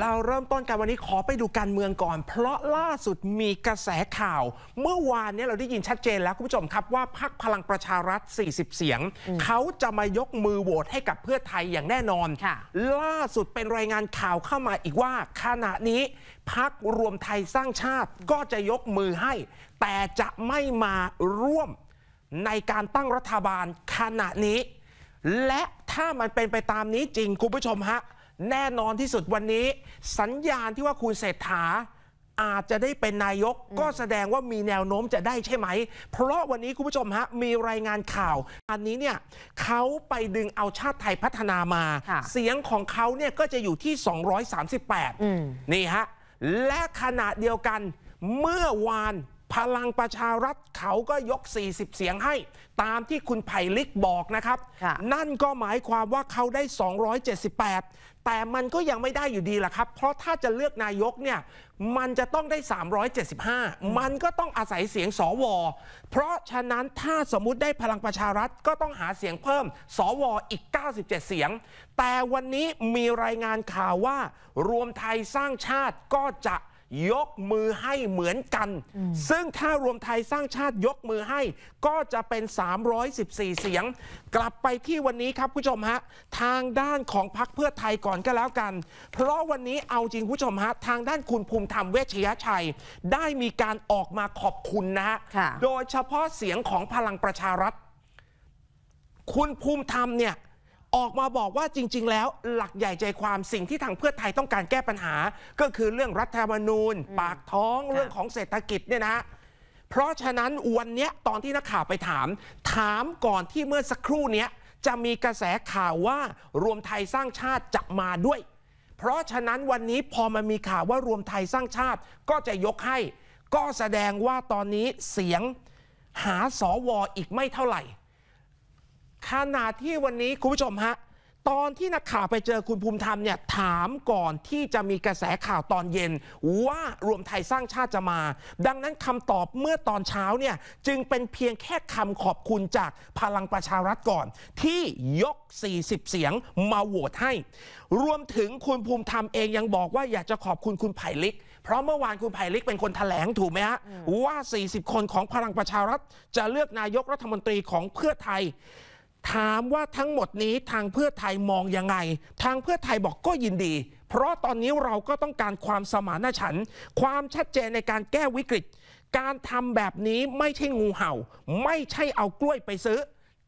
เราเริ่มต้นกันวันนี้ขอไปดูการเมืองก่อน เพราะล่าสุดมีกระแสข่าว เมื่อวานนี้เราได้ยินชัดเจนแล้วคุณผู้ชมครับว่าพรรคพลังประชารัฐ 40 เสียงเขาจะมายกมือโหวตให้กับเพื่อไทยอย่างแน่นอนล่าสุดเป็นรายงานข่าวเข้ามาอีกว่า ขณะนี้พักรวมไทยสร้างชาติก็จะยกมือให้ แต่จะไม่มาร่วมในการตั้งรัฐบาลขณะนี้ และถ้ามันเป็นไปตามนี้จริงคุณผู้ชมฮะแน่นอนที่สุดวันนี้สัญญาณที่ว่าคุณเศรษฐาอาจจะได้เป็นนายกก็แสดงว่ามีแนวโน้มจะได้ใช่ไหมเพราะวันนี้คุณผู้ชมฮะมีรายงานข่าว อันนี้เนี่ยเขาไปดึงเอาชาติไทยพัฒนามา เสียงของเขาเนี่ยก็จะอยู่ที่ 238 นี่ฮะ และขณะเดียวกันเมื่อวานพลังประชารัฐเขาก็ยก 40 เสียงให้ ตามที่คุณไผ่ลิกบอกนะครับ นั่นก็หมายความว่าเขาได้ 278 แต่มันก็ยังไม่ได้อยู่ดีล่ะครับ เพราะถ้าจะเลือกนายกเนี่ย มันจะต้องได้ 375 มันก็ต้องอาศัยเสียงสอวอเพราะฉะนั้นถ้าสมมติได้พลังประชารัฐก็ต้องหาเสียงเพิ่ม สว อีก 97 เสียง แต่วันนี้มีรายงานข่าวว่า รวมไทยสร้างชาติก็จะยกมือให้เหมือนกัน ซึ่งถ้ารวมไทยสร้างชาติยกมือให้ก็จะเป็น 314 เสียง กลับไปที่วันนี้ครับผู้ชมฮะทางด้านของพรรคเพื่อไทยก่อนก็แล้วกัน เพราะวันนี้เอาจริงผู้ชมฮะทางด้านคุณภูมิธรรมเวชยชัย ได้มีการออกมาขอบคุณนะฮะโดยเฉพาะเสียงของพลังประชารัฐ คุณภูมิธรรมเนี่ยออกมาบอกว่าจริงๆแล้วหลักใหญ่ใจความสิ่งที่ทางเพื่อไทยต้องการแก้ปัญหา ก็คือเรื่องรัฐธรรมนูญ ปากท้องเรื่องของเศรษฐกิจเนี่ยนะ เพราะฉะนั้นวันนี้ตอนที่นักข่าวไปถาม ถามก่อนที่เมื่อสักครู่นี้จะมีกระแสข่าวว่ารวมไทยสร้างชาติจะมาด้วย เพราะฉะนั้นวันนี้พอมันมีข่าวว่ารวมไทยสร้างชาติก็จะยกให้ ก็แสดงว่าตอนนี้เสียงหาสอวออีกไม่เท่าไหร่ขนาดที่วันนี้ คุณผู้ชมฮะ ตอนที่นักข่าวไปเจอคุณภูมิธรรมเนี่ยถามก่อนที่จะมีกระแสข่าวตอนเย็น ว่ารวมไทยสร้างชาติจะมา ดังนั้นคำตอบเมื่อตอนเช้าเนี่ยจึงเป็นเพียงแค่คำขอบคุณจากพลังประชารัฐก่อน ที่ยก 40 เสียงมาโหวตให้ รวมถึงคุณภูมิธรรมเองยังบอกว่าอยากจะขอบคุณ คุณไผ่ลิก เพราะเมื่อวานคุณไผ่ลิกเป็นคนถแถลงถูกไหมฮะว่า 40 คนของพลังประชารัฐ จะเลือกนายกรัฐมนตรีของเพื่อไทยถามว่าทั้งหมดนี้ทางเพื่อไทยมองยังไง ทางเพื่อไทยบอกก็ยินดี เพราะตอนนี้เราก็ต้องการความสมานฉันท์ความชัดเจนในการแก้วิกฤต การทำแบบนี้ไม่ใช่งูเห่า ไม่ใช่เอากล้วยไปซื้อ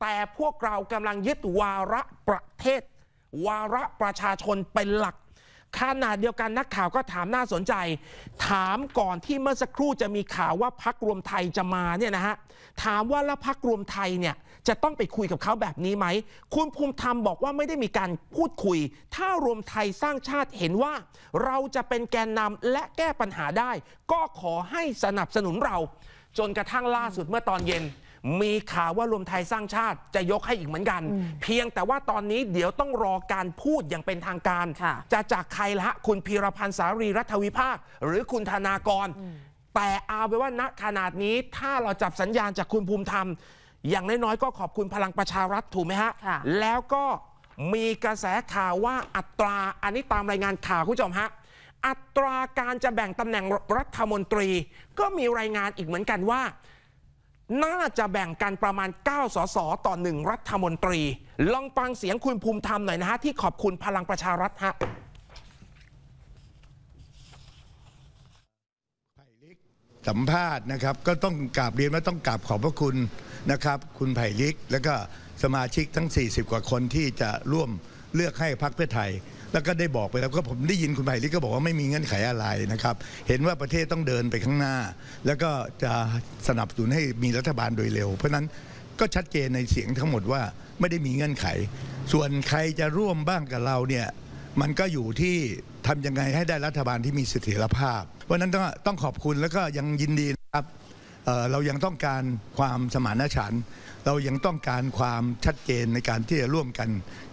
แต่พวกเรากำลังยึดวาระประเทศ วาระประชาชนเป็นหลักขนาดเดียวกันนักข่าวก็ถามน่าสนใจ ถามก่อนที่เมื่อสักครู่จะมีข่าวว่าพักรวมไทยจะมาเนี่ยนะฮะถามว่าแล้วพักรวมไทยเนี่ยจะต้องไปคุยกับเขาแบบนี้ไหมคุณภูมิธรรมบอกว่าไม่ได้มีการพูดคุย ถ้ารวมไทยสร้างชาติเห็นว่าเราจะเป็นแกนนำและแก้ปัญหาได้ ก็ขอให้สนับสนุนเรา จนกระทั่งล่าสุดเมื่อตอนเย็นมีข่าวว่ารวมไทยสร้างชาติจะยกให้อีกเหมือนกัน เพียงแต่ว่าตอนนี้เดี๋ยวต้องรอการพูดอย่างเป็นทางการจะจากใครละคุณพีรพันธ์สารีรัฐวิภาค หรือคุณธนากร แต่เอาไปว่าณขนาดนี้ถ้าเราจับสัญญาณจากคุณภูมิธรรม อย่างน้อยๆ ก็ขอบคุณพลังประชารัฐถูกไหมฮะะแล้วก็มีกระแสข่าวว่าอัตราอันนี้ตามรายงานข่าวคุณผู้ชมฮะอัตราการจะแบ่งตำแหน่งรัฐมนตรีก็มีรายงานอีกเหมือนกันว่าน่าจะแบ่งกันประมาณ 9สสต่อ 1 รัฐมนตรี ลองฟังเสียงคุณภูมิธรรมหน่อยนะฮะ ที่ขอบคุณพลังประชารัฐฮะสัมภาษณ์นะครับก็ต้องกราบเรียนว่าต้องกราบขอบพระคุณนะครับ คุณไผ่ลิกและก็สมาชิกทั้ง 40 กว่าคนที่จะร่วมเลือกให้พรรคเพื่อไทยแล้วก็ได้บอกไปแล้วก็ผมได้ยินคุณไผ่ลิกก็บอกว่าไม่มีเงื่อนไขอะไรนะครับเห็นว่าประเทศต้องเดินไปข้างหน้า แล้วก็จะสนับสนุนให้มีรัฐบาลโดยเร็ว เพราะนั้นก็ชัดเจนในเสียงทั้งหมดว่าไม่ได้มีเงื่อนไข ส่วนใครจะร่วมบ้างกับเราเนี่ยมันก็อยู่ที่ทำยังไงให้ได้รัฐบาลที่มีเสถียรภาพ เพราะนั้นต้องต้องขอบคุณแล้วก็ยังยินดีนะครับเเรายังต้องการความสมานฉันท์เรายังต้องการความชัดเจนในการที่จะร่วมกัน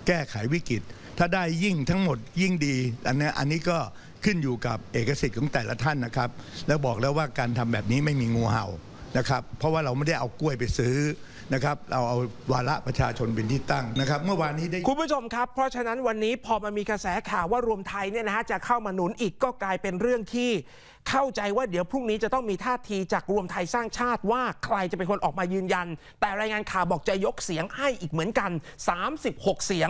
แก้ไขวิกฤตถ้าได้ยิ่งทั้งหมดยิ่งดีอันนี้อันนี้ก็ขึ้นอยู่กับเอกสิทธิ์ของแต่ละท่านนะครับ แล้วบอกแล้วว่าการทำแบบนี้ไม่มีงูเห่านะครับ เพราะว่าเราไม่ได้เอากล้วยไปซื้อนะครับเราเอาวาระประชาชนเป็นที่ตั้งนะครับ เมื่อวานนี้ได้คุณผู้ชมครับ เพราะฉะนั้นวันนี้พอมันมีกระแสข่าวว่ารวมไทยเนี่ยนะฮะจะเข้ามาหนุนอีกก็กลายเป็นเรื่องที่เข้าใจว่าเดี๋ยวพรุ่งนี้จะต้องมีท่าทีจากรวมไทยสร้างชาติว่าใครจะเป็นคนออกมายืนยัน แต่รายงานข่าวบอกจะยกเสียงให้อีกเหมือนกัน 36 เสียง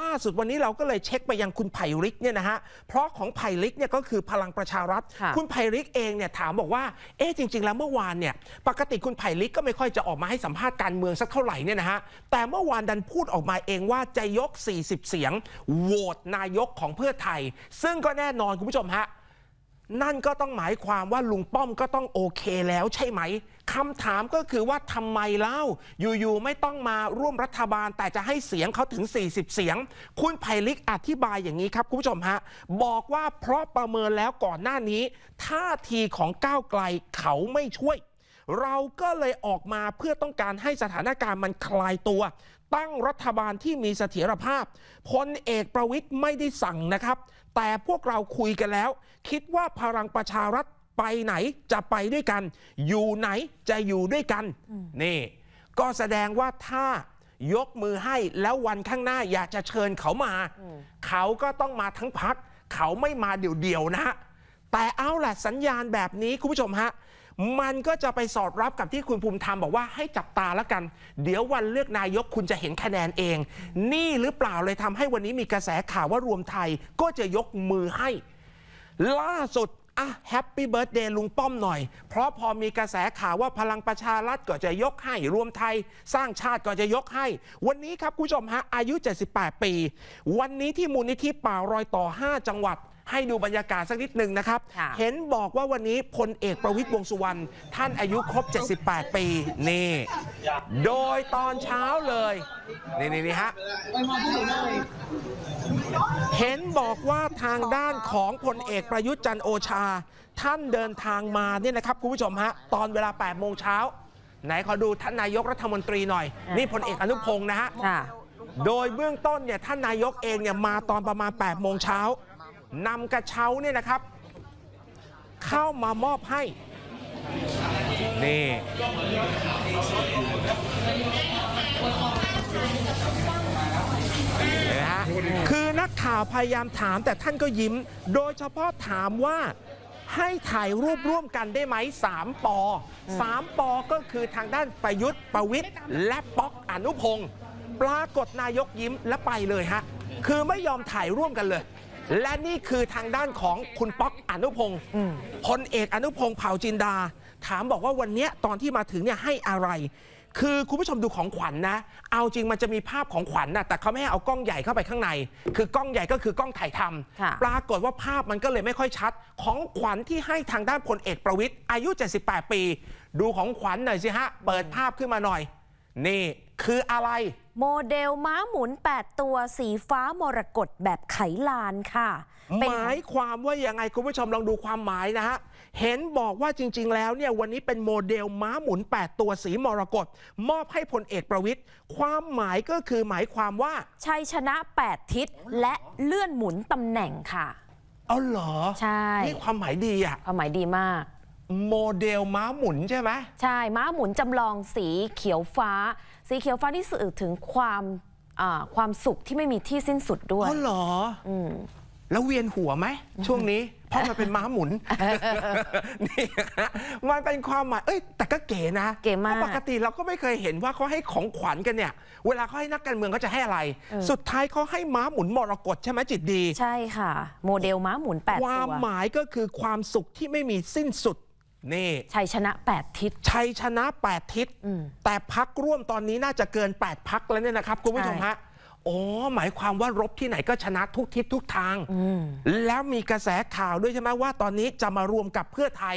ล่าสุดวันนี้เราก็เลยเช็คไปยังคุณไผ่ริกเนี่ยนะฮะ เพราะของไผ่ริกเนี่ยก็คือพลังประชารัฐ คุณไผ่ริกเองเนี่ยถามบอกว่า เอ๊ะจริง ๆ แล้วเมื่อวานเนี่ยปกติคุณไผ่ริกก็ไม่ค่อยจะออกมาให้สัมภาษณ์การเมืองสักเท่าไหร่เนี่ยนะฮะแต่เมื่อวานดันพูดออกมาเองว่าจะยก40เสียงโหวตนายกของเพื่อไทย ซึ่งก็แน่นอนคุณผู้ชมฮะนั่นก็ต้องหมายความว่าลุงป้อมก็ต้องโอเคแล้วใช่ไหม คำถามก็คือว่าทำไมเล่าอยู่ๆไม่ต้องมาร่วมรัฐบาล แต่จะให้เสียงเขาถึง 40 เสียง คุณไพลิกอธิบายอย่างนี้ครับ คุณผู้ชมฮะบอกว่าเพราะประเมินแล้วก่อนหน้านี้ท่าทีของก้าวไกลเขาไม่ช่วย เราก็เลยออกมาเพื่อต้องการให้สถานการณ์มันคลายตัว ตั้งรัฐบาลที่มีเสถียรภาพพลเอกประวิทย์ไม่ได้สั่งนะครับแต่พวกเราคุยกันแล้ว คิดว่าพลังประชารัฐไปไหนจะไปด้วยกัน อยู่ไหนจะอยู่ด้วยกันนี่ก็แสดงว่าถ้ายกมือให้แล้ววันข้างหน้าอยากจะเชิญเขามา เขาก็ต้องมาทั้งพักเขาไม่มาเดี่ยวๆนะฮะแต่เอาแหละสัญญาณแบบนี้คุณผู้ชมฮะมันก็จะไปสอดรับกับที่คุณภูมิธรรมบอกว่าให้จับตาแล้วกัน เดี๋ยววันเลือกนายกคุณจะเห็นคะแนนเอง นี่หรือเปล่าเลยทำให้วันนี้มีกระแสข่าวว่ารวมไทยก็จะยกมือให้ ล่าสุดอ่ะแฮปปี้เบิร์ดเดย์ลุงป้อมหน่อย เพราะพอมีกระแสข่าวว่าพลังประชารัฐก็จะยกให้รวมไทย สร้างชาติก็จะยกให้ วันนี้ครับคุณผู้ชมฮะอายุ 78 ปี วันนี้ที่มูลนิธิป่ารอยต่อ5จังหวัดให้ดูบรรยากาศสักนิดหนึ่งนะครับ เห็นบอกว่าวันนี้พลเอกประวิตรวงสุวรรณท่านอายุครบ 78 ปีนี่ โดยตอนเช้าเลย นี่นี่นี่ฮะ เห็นบอกว่าทางด้านของพลเอกประยุทธ์จันโอชา ท่านเดินทางมาเนี่ยนะครับคุณผู้ชม ฮะ ตอนเวลา8โมงเช้า ไหนขอดูท่านนายกรัฐมนตรีหน่อย นี่พลเอกอนุพงศ์นะฮะ โดยเบื้องต้นเนี่ยท่านนายกเองเนี่ยมาตอนประมาณ8โมงเช้านำกระเช้าเนี่ยนะครับ เข้ามามอบให้ นี่นะฮะคือนักข่าวพยายามถามแต่ท่านก็ยิ้ม โดยเฉพาะถามว่าให้ถ่ายรูปร่วมกันได้ไหมสามปอสามปอก็คือทางด้านประยุทธ์ประวิทย์และป๊อกอนุพงศ์ปรากฏนายกยิ้มและไปเลยฮะ คือไม่ยอมถ่ายร่วมกันเลยและนี่คือทางด้านของคุณป๊อก อนุพงศ์พลเอกอนุพงศ์เผ่าจินดา ถามบอกว่าวันนี้ตอนที่มาถึงเนี่ยให้อะไร คือคุณผู้ชมดูของขวัญนนะเอาจริงมันจะมีภาพของขวัญนนะแต่เขาไม่ให้เอากล้องใหญ่เข้าไปข้างใน คือกล้องใหญ่ก็คือกล้องถ่ายทำปรากฏว่าภาพมันก็เลยไม่ค่อยชัด ของขวัญที่ให้ทางด้านพลเอกประวิทย์อายุ 78 ปี ดูของขวัญหน่อยสิฮะเปิดภาพขึ้นมาหน่อย นี่คืออะไรโมเดลม้าหมุน 8 ตัวสีฟ้ามรกตแบบไขลานค่ะ หมายความว่ายังไงคุณผู้ชมลองดูความหมายนะฮะเห็นบอกว่าจริงๆแล้ว เนี่ยวันนี้เป็นโมเดลม้าหมุน 8 ตัวสีมรกตมอบให้พลเอกประวิทย์ ความหมายก็คือหมายความว่า ชัยชนะ8ทิศและเลื่อนหมุนตำแหน่งค่ะเอาเหรอ ใช่นี่ความหมายดีอะความหมายดีมากโมเดลม้าหมุนใช่ไหมใช่ม้าหมุนจำลองสีเขียวฟ้า สีเขียวฟ้าที่สื่อถึงความความสุขที่ไม่มีที่สิ้นสุดด้วยอ๋อเหรอแล้วเวียนหัวไหมช่วงนี้ เพราะมันเป็นม้าหมุนนี่มันเป็นความหมายเอ้ย แต่ก็เก๋นะเก๋มากปกติเราก็ไม่เคยเห็นว่าเขาให้ของขวัญกันเนี่ย เวลาเขาให้นักการเมืองเขาจะให้อะไร สุดท้ายเขาให้ม้าหมุนมรกตใช่ไหมจิตดี ใช่ค่ะ โมเดลม้าหมุนแปดตัวความหมายก็คือความสุขที่ไม่มีสิ้นสุดนี่ ชัยชนะ 8 ทิศ ชัยชนะ 8 ทิศแต่พักร่วมตอนนี้น่าจะเกิน 8 พักแล้วเนี่ยนะครับ คุณผู้ชมฮะอ๋อหมายความว่ารบที่ไหนก็ชนะทุกทิศทุกทาง แล้วมีกระแสข่าวด้วยใช่ไหมว่าตอนนี้จะมารวมกับเพื่อไทย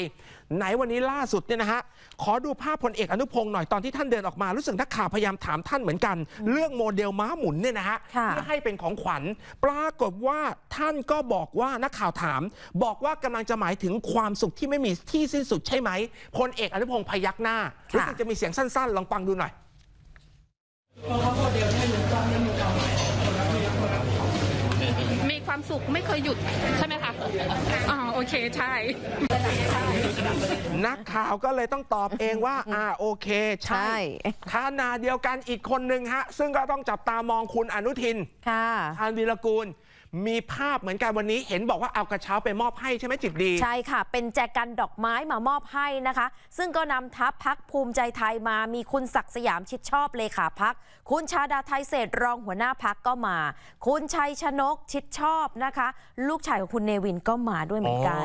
ไหนวันนี้ล่าสุดเนี่ยนะฮะ ขอดูภาพพลเอกอนุพงศ์หน่อยตอนที่ท่านเดินออกมารู้สึกนักข่าวพยายามถามท่านเหมือนกันเรื่องโมเดลม้าหมุนเนี่ยนะฮะเพื่อให้เป็นของขวัญปรากฏว่าท่านก็บอกว่านักข่าวถาม บอกว่ากำลังจะหมายถึงความสุขที่ไม่มีที่สิ้นสุดใช่ไหมพลเอกอนุพงศ์พยักหน้ารู้สึกจะมีเสียงสั้น ๆลองฟังดูหน่อยเพราะว่าโมเดลที่มันต้องนม้มความสุขไม่เคยหยุดใช่ไหมคะอ๋อโอเค ใช่ นักข่าวก็เลยต้องตอบเองว่า อ่าโอเค ใช่ขนาเดียวกันอีกคนหนึ่งฮะ ซึ่งก็ต้องจับตามองคุณอนุทิน ค่ะ อันวิรกูลมีภาพเหมือนกันวันนี้เห็นบอกว่าเอากระเช้า ไปมอบให้ใช่ไหมจิตดี ใช่ค่ะ เป็นแจกันดอกไม้มามอบให้นะคะ ซึ่งก็นำทัพพักภูมิใจไทยมามีคุณศักดิ์สยามชิดชอบเลขาพักคุณ ชาดาไทยเศษรองหัวหน้าพักก็มาคุณ ชัยชนก ชิดชอบนะคะ ลูกชายของคุณ เนวินก็มาด้วยเหมือนกัน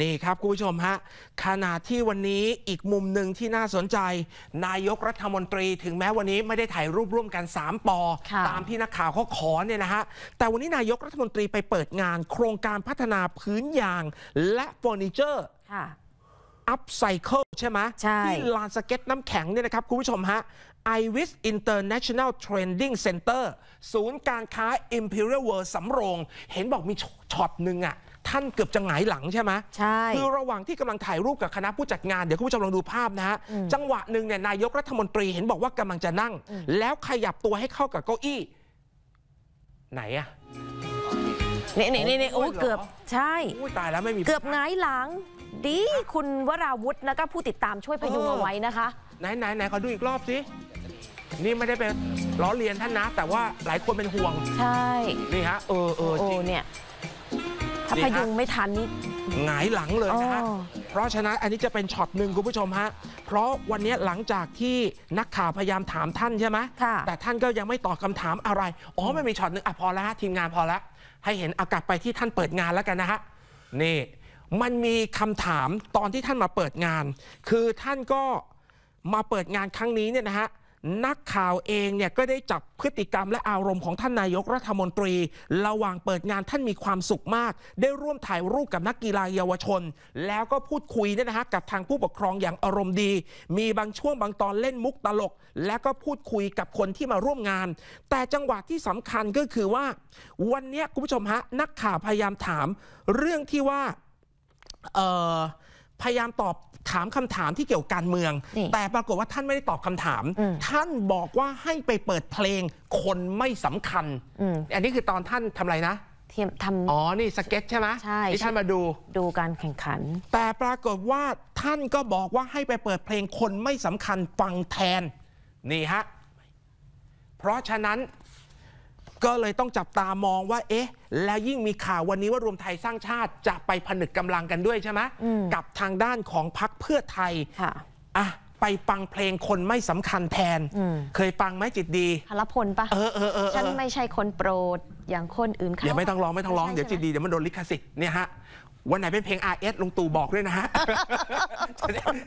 นี่ครับคุณผู้ชมฮะขณะที่วันนี้อีกมุมหนึ่งที่น่าสนใจนายกรัฐมนตรี ถึงแม้วันนี้ไม่ได้ถ่ายรูปร่วมกัน3ปอตามที่นักข่าวเขาขอเนี่ยนะฮะแต่วันนี้นายกรัฐมนตรีไปเปิดงานโครงการพัฒนาพื้นยางและเฟอร์นิเจอร์อัพไซเคิลใช่ไหมที่ลานสเก็ตน้ำแข็งเนี่ยนะครับคุณผู้ชมฮะ i w i s International Trading Center ศูนย์การค้า Imperial World สำโรง เห็นบอกมีช็อตหนึ่งอะท่านเกือบจะหงายหลังใช่ไหมใช่ คือระหว่างที่กำลังถ่ายรูปกับคณะผู้จัดงานเดี๋ยวคุณผู้ชมลองดูภาพนะฮะจังหวะหนึ่งเนี่ยนายกรัฐมนตรีเห็นบอกว่ากำลังจะนั่ง แล้วขยับตัวให้เข้ากับเก้าอี้ไหนอะเนี่ยเนี่ยเนี่ยโอ้เกือบใช่ตายแล้วไม่มีเกือบไงหลัง ดีคุณวราวุฒินะก็ผู้ติดตามช่วยพยุงเอาไว้นะคะ ไหนไหนไหนขอดูอีกรอบสิ นี่ไม่ได้เป็นล้อเลียนท่านนะ แต่ว่าหลายคนเป็นห่วง ใช่ นี่ฮะเออเออจริงเนี่ยถ้าพยุงไม่ทันนี่หงายหลังเลยนะฮะเพราะฉะนั้นอันนี้จะเป็นช็อตหนึ่งคุณผู้ชมฮะ เพราะวันนี้หลังจากที่นักข่าวพยายามถามท่านใช่ไหมแต่ท่านก็ยังไม่ตอบคาถามอะไร อ๋อไม่มีช็อตหนึ่งอ่ะพอแล้วทีมงานพอแล้วให้เห็นอากาศไปที่ท่านเปิดงานแล้วกันนะฮะ นี่ มันมีคำถามตอนที่ท่านมาเปิดงาน คือท่านก็มาเปิดงานครั้งนี้เนี่ยนะฮะนักข่าวเองเนี่ยก็ได้จับพฤติกรรมและอารมณ์ของท่านนายกรัฐมนตรีระหว่างเปิดงานท่านมีความสุขมาก ได้ร่วมถ่ายรูปกับนักกีฬาเยาวชน แล้วก็พูดคุยเนี่ยนะฮะกับทางผู้ปกครองอย่างอารมณ์ดี มีบางช่วงบางตอนเล่นมุกตลก แล้วก็พูดคุยกับคนที่มาร่วมงาน แต่จังหวะที่สำคัญก็คือว่า วันนี้คุณผู้ชมฮะนักข่าวพยายามถาม เรื่องที่ว่าเออพยายามตอบถามคำถามที่เกี่ยวกับการเมือง แต่ปรากฏว่าท่านไม่ได้ตอบคำถาม ท่านบอกว่าให้ไปเปิดเพลง คนไม่สำคัญอันนี้คือตอนท่านทำอะไรนะทำอ๋อนี่สเก็ตใช่ไหมใช่ที่ท่านมาดู ดูการแข่งขัน แต่ปรากฏว่าท่านก็บอกว่าให้ไปเปิดเพลงคนไม่สำคัญฟังแทน นี่ฮะเพราะฉะนั้นก็เลยต้องจับตามองว่า เอ๊ะ แล้วยิ่งมีข่าววันนี้ว่ารวมไทยสร้างชาติจะไปผนึกกำลังกันด้วยใช่ไหมกับทางด้านของพักเพื่อไทยอ่ะไปฟังเพลงคนไม่สำคัญแทน เคยฟังไหมจิตดี พลพลปะเออเออเออฉันไม่ใช่คนโปรดอย่างคนอื่นเขาเดี๋ยวไม่ต้องร้องไม่ต้องร้อง เดี๋ยวจิตดีเดี๋ยวมันโดนลิขสิทธิ์เนี่ยฮะวันไหนเป็นเพลง RS ลงตู่บอกด้วยนะฮะจ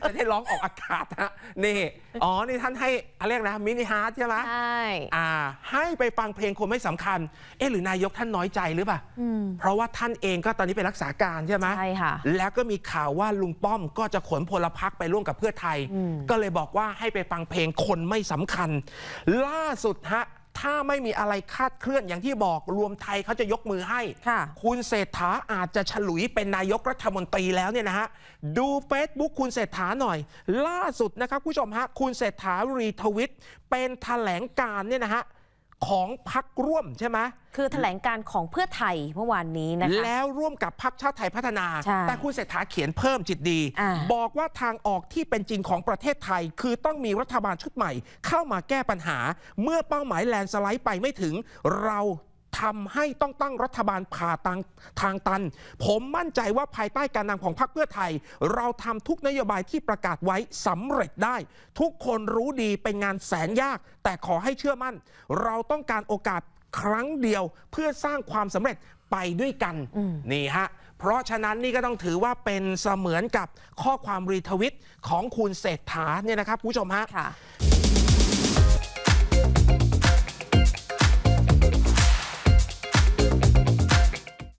ะได้ร้องออกอากาศฮะ นี่ อ๋อ นี่ท่านให้อะไรเรียกนะ มินิฮาร์ดใช่ไหมใช่ อ่า ให้ไปฟังเพลงคนไม่สำคัญ เอ๊ะ หรือนายกท่านน้อยใจหรือเปล่าเพราะว่าท่านเองก็ตอนนี้เป็นรักษาการใช่ไหมใช่ค่ะ แล้วก็มีข่าวว่าลุงป้อมก็จะขนพลพรรคไปร่วมกับเพื่อไทย ก็เลยบอกว่าให้ไปฟังเพลงคนไม่สำคัญ ล่าสุดฮะถ้าไม่มีอะไรคาดเคลื่อนอย่างที่บอกรวมไทยเขาจะยกมือให้คุณเศรษฐาอาจจะฉลุยเป็นนายกรัฐมนตรีแล้วเนี่ยนะฮะ ดู Facebook คุณเศรษฐาหน่อย ล่าสุดนะครับผู้ชมฮะคุณเศรษฐารีทวิตเป็นแถลงการเนี่ยนะฮะของพักร่วมใช่ไหมคือแถลงการของเพื่อไทยเมื่อวานนี้นะคะแล้วร่วมกับพักชาติไทยพัฒนา แต่คุณเศรษฐาเขียนเพิ่มจิตดีอบอกว่าทางออกที่เป็นจริงของประเทศไทย คือต้องมีรัฐบาลชุดใหม่ เข้ามาแก้ปัญหา เมื่อเป้าหมายแลนสไลด์ไปไม่ถึงเราทำให้ต้องตั้งรัฐบาลผ่าทางทางตัน ผมมั่นใจว่าภายใต้การนำของพรรคเพื่อไทย เราทำทุกนโยบายที่ประกาศไว้สำเร็จได้ ทุกคนรู้ดีเป็นงานแสนยาก แต่ขอให้เชื่อมั่น เราต้องการโอกาสครั้งเดียวเพื่อสร้างความสำเร็จไปด้วยกันนี่ฮะเพราะฉะนั้นนี่ก็ต้องถือว่าเป็นเสมือนกับข้อความรีทวิตของคุณเศรษฐาเนี่ยนะครับ ผู้ชมฮะ